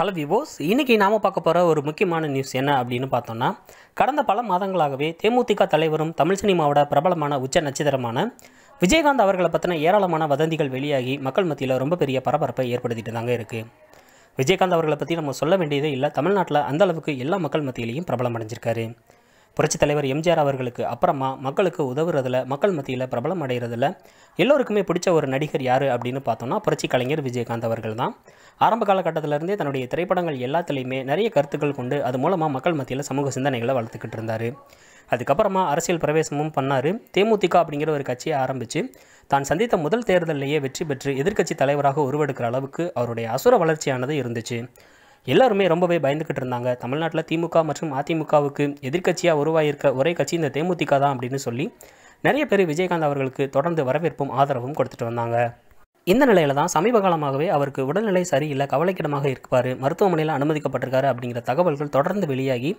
hello விவோஸ் இன்றைக்கி நாம் பார்க்க போகிற ஒரு முக்கியமான நியூஸ் என்ன அப்படின்னு பார்த்தோன்னா கடந்த பல மாதங்களாகவே தேமுதிக தலைவரும் தமிழ் சினிமாவோட பிரபலமான உச்ச நட்சத்திரமான விஜயகாந்த் அவர்களை பற்றின ஏராளமான வதந்திகள் வெளியாகி மக்கள் மத்தியில் ரொம்ப பெரிய பரபரப்பை ஏற்படுத்திட்டு தாங்க இருக்குது விஜயகாந்த் அவர்களை பற்றி நம்ம சொல்ல வேண்டியதே இல்லை தமிழ்நாட்டில் அந்தளவுக்கு எல்லா மக்கள் மத்தியிலையும் பிரபலம் அடைஞ்சிருக்காரு புரட்சி தலைவர் எம்ஜிஆர் அவர்களுக்கு அப்புறமா மக்களுக்கு உதவுறதுல மக்கள் மத்தியில் பிரபலம் அடைகிறதுல எல்லோருக்குமே பிடிச்ச ஒரு நடிகர் யார் அப்படின்னு பார்த்தோம்னா புரட்சி கலைஞர் விஜயகாந்த் அவர்கள் தான் ஆரம்ப காலகட்டத்திலிருந்தே தன்னுடைய திரைப்படங்கள் எல்லாத்துலேயுமே நிறைய கருத்துக்கள் கொண்டு அது மூலமாக மக்கள் மத்தியில் சமூக சிந்தனைகளை வளர்த்துக்கிட்டு இருந்தார் அதுக்கப்புறமா அரசியல் பிரவேசமும் பண்ணார் தேமுதிக அப்படிங்கிற ஒரு கட்சியை ஆரம்பித்து தான் சந்தித்த முதல் தேர்தலிலேயே வெற்றி பெற்று எதிர்க்கட்சி தலைவராக உருவெடுக்கிற அளவுக்கு அவருடைய அசுர வளர்ச்சியானது இருந்துச்சு எல்லாருமே ரொம்பவே பயந்துக்கிட்டு இருந்தாங்க தமிழ்நாட்டில் திமுக மற்றும் அதிமுகவுக்கு எதிர்க்கட்சியாக உருவாகியிருக்க ஒரே கட்சி இந்த தேமுதிக தான் அப்படின்னு சொல்லி நிறைய பேர் விஜயகாந்த் அவர்களுக்கு தொடர்ந்து வரவேற்பும் ஆதரவும் கொடுத்துட்டு வந்தாங்க இந்த நிலையில தான் சமீப காலமாகவே அவருக்கு உடல்நிலை சரியில்லை கவலைக்கிடமாக இருப்பார் மருத்துவமனையில் அனுமதிக்கப்பட்டிருக்காரு அப்படிங்கிற தகவல்கள் தொடர்ந்து வெளியாகி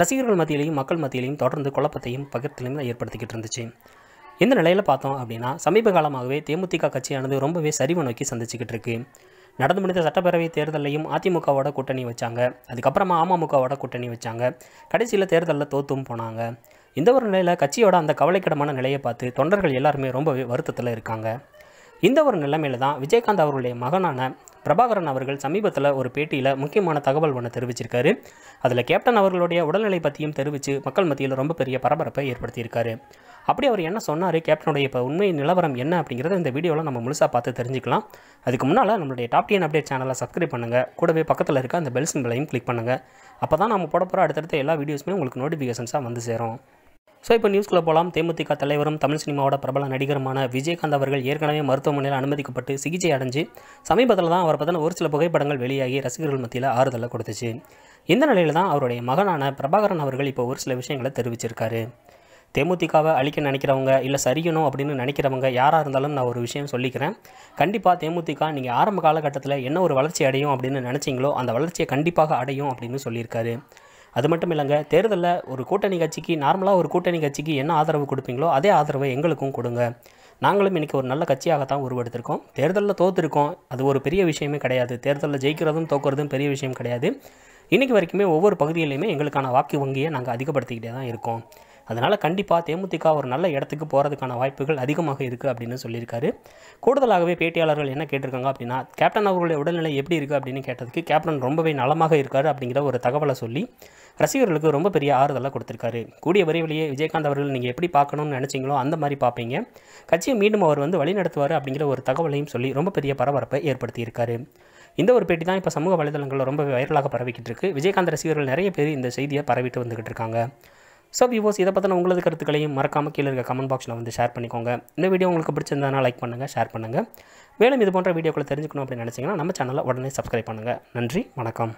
ரசிகர்கள் மத்தியிலையும் மக்கள் மத்தியிலையும் தொடர்ந்து குழப்பத்தையும் பகிர்த்திலையும் ஏற்படுத்திக்கிட்டு இருந்துச்சு இந்த நிலையில் பார்த்தோம் அப்படின்னா சமீப காலமாகவே தேமுதிக கட்சியானது ரொம்பவே சரிவு நோக்கி சந்திச்சுக்கிட்டு இருக்குது நடந்து முடிந்த சட்டப்பேரவை தேர்தலையும் அதிமுகவோட கூட்டணி வச்சாங்க அதுக்கப்புறமா அமமுகவோட கூட்டணி வச்சாங்க கடைசியில் தேர்தலில் தோத்தும் போனாங்க இந்த ஒரு நிலையில் கட்சியோட அந்த கவலைக்கிடமான நிலையை பார்த்து தொண்டர்கள் எல்லாருமே ரொம்பவே வருத்தத்தில் இருக்காங்க இந்த ஒரு நிலைமையில் தான் விஜயகாந்த் அவருடைய மகனான பிரபாகரன் அவர்கள் சமீபத்தில் ஒரு பேட்டியில் முக்கியமான தகவல் ஒன்று தெரிவிச்சிருக்காரு அதில் கேப்டன் அவர்களுடைய உடல்நிலை பற்றியும் தெரிவித்து மக்கள் மத்தியில் ரொம்ப பெரிய பரபரப்பை ஏற்படுத்தியிருக்காரு அப்படி அவர் என்ன சொன்னார் கேப்டனுடைய இப்போ உண்மை நிலவரம் என்ன அப்படிங்கிறத இந்த வீடியோவில் நம்ம முழுசாக பார்த்து தெரிஞ்சுக்கலாம் அதுக்கு முன்னால் நம்மளுடைய டாப் டென் அப்டேட் சேனலை சப்ஸ்கிரைப் பண்ணுங்கள் கூடவே பக்கத்தில் இருக்க அந்த பெல் சிம்பிளையும் கிளிக் பண்ணுங்கள் அப்போ தான் நம்ம போட போகிற அடுத்தடுத்த எல்லா வீடியோஸுமே உங்களுக்கு நோட்டிஃபிகேஷன்ஸாக வந்து சேரும் ஸோ இப்போ நியூஸ்க்குள்ளே போகலாம் தேமுதிக தலைவரும் தமிழ் சினிமாவோட பிரபல நடிகருமான விஜயகாந்த் அவர்கள் ஏற்கனவே மருத்துவமனையில் அனுமதிக்கப்பட்டு சிகிச்சை அடைஞ்சு சமீபத்தில் தான் அவர் பற்றின ஒரு சில புகைப்படங்கள் வெளியாகி ரசிகர்கள் மத்தியில் ஆறுதலை கொடுத்துச்சு இந்த நிலையில் தான் அவருடைய மகனான பிரபாகரன் அவர்கள் இப்போ ஒரு சில விஷயங்களை தெரிவிச்சிருக்காரு தேமுதிகவை அழிக்க நினைக்கிறவங்க இல்லை சரியணும் அப்படின்னு நினைக்கிறவங்க யாராக இருந்தாலும் நான் ஒரு விஷயம் சொல்லிக்கிறேன் கண்டிப்பாக தேமுதிக நீங்கள் ஆரம்ப காலகட்டத்தில் என்ன ஒரு வளர்ச்சி அடையும் அப்படின்னு நினச்சிங்களோ அந்த வளர்ச்சியை கண்டிப்பாக அடையும் அப்படின்னு சொல்லியிருக்காரு அது மட்டும் இல்லைங்க தேர்தலில் ஒரு கூட்டணி கட்சிக்கு நார்மலாக ஒரு கூட்டணி கட்சிக்கு என்ன ஆதரவு கொடுப்பீங்களோ அதே ஆதரவை எங்களுக்கும் கொடுங்க நாங்களும் இன்றைக்கி ஒரு நல்ல கட்சியாகத்தான் உருவெடுத்திருக்கோம் தேர்தலில் தோற்றுருக்கோம் அது ஒரு பெரிய விஷயமே கிடையாது தேர்தலில் ஜெயிக்கிறதும் தோக்குறதும் பெரிய விஷயம் கிடையாது இன்றைக்கி வரைக்குமே ஒவ்வொரு பகுதியிலையுமே எங்களுக்கான வாக்கு வங்கியை நாங்கள் அதிகப்படுத்திக்கிட்டே தான் இருக்கோம் அதனால் கண்டிப்பாக தேமுதிக ஒரு நல்ல இடத்துக்கு போகிறதுக்கான வாய்ப்புகள் அதிகமாக இருக்குது அப்படின்னு சொல்லியிருக்காரு கூடுதலாகவே பேட்டியாளர்கள் என்ன கேட்டிருக்காங்க அப்படின்னா கேப்டன் அவர்களுடைய உடல்நிலை எப்படி இருக்குது அப்படின்னு கேட்டதுக்கு கேப்டன் ரொம்பவே நலமாக இருக்கார் அப்படிங்கிற ஒரு தகவலை சொல்லி ரசிகர்களுக்கு ரொம்ப பெரிய ஆறுதலாக கொடுத்துருக்காரு கூடிய விரைவிலேயே விஜயகாந்த் அவர்கள் நீங்கள் எப்படி பார்க்கணும்னு நினச்சிங்களோ அந்த மாதிரி பார்ப்பீங்க கட்சியை மீண்டும் அவர் வந்து வழிநடத்துவார் அப்படிங்கிற ஒரு தகவலையும் சொல்லி ரொம்ப பெரிய பரபரப்பை ஏற்படுத்தியிருக்காரு இந்த ஒரு பேட்டி தான் இப்போ சமூக வலைதளங்களில் ரொம்பவே வைரலாக பரவிக்கிட்டு இருக்கு விஜயகாந்த் ரசிகர்கள் நிறைய பேர் இந்த செய்தியை பரவிட்டு வந்துக்கிட்டு இருக்காங்க ஸோ விவோஸ் இதை பற்றின உங்களது கருத்துக்களையும் மறக்காமல் கீழே இருக்க கமெண்ட் பாக்ஸில் வந்து ஷேர் பண்ணிக்கோங்க இந்த வீடியோ உங்களுக்கு பிடிச்சிருந்தானா லைக் பண்ணுங்கள் ஷேர் பண்ணுங்கள் மேலும் இது போன்ற வீடியோக்களை தெரிஞ்சுக்கணும் அப்படின்னு நினச்சிங்கன்னா நம்ம சேனலை உடனே சப்ஸ்கிரைப் பண்ணுங்கள் நன்றி வணக்கம்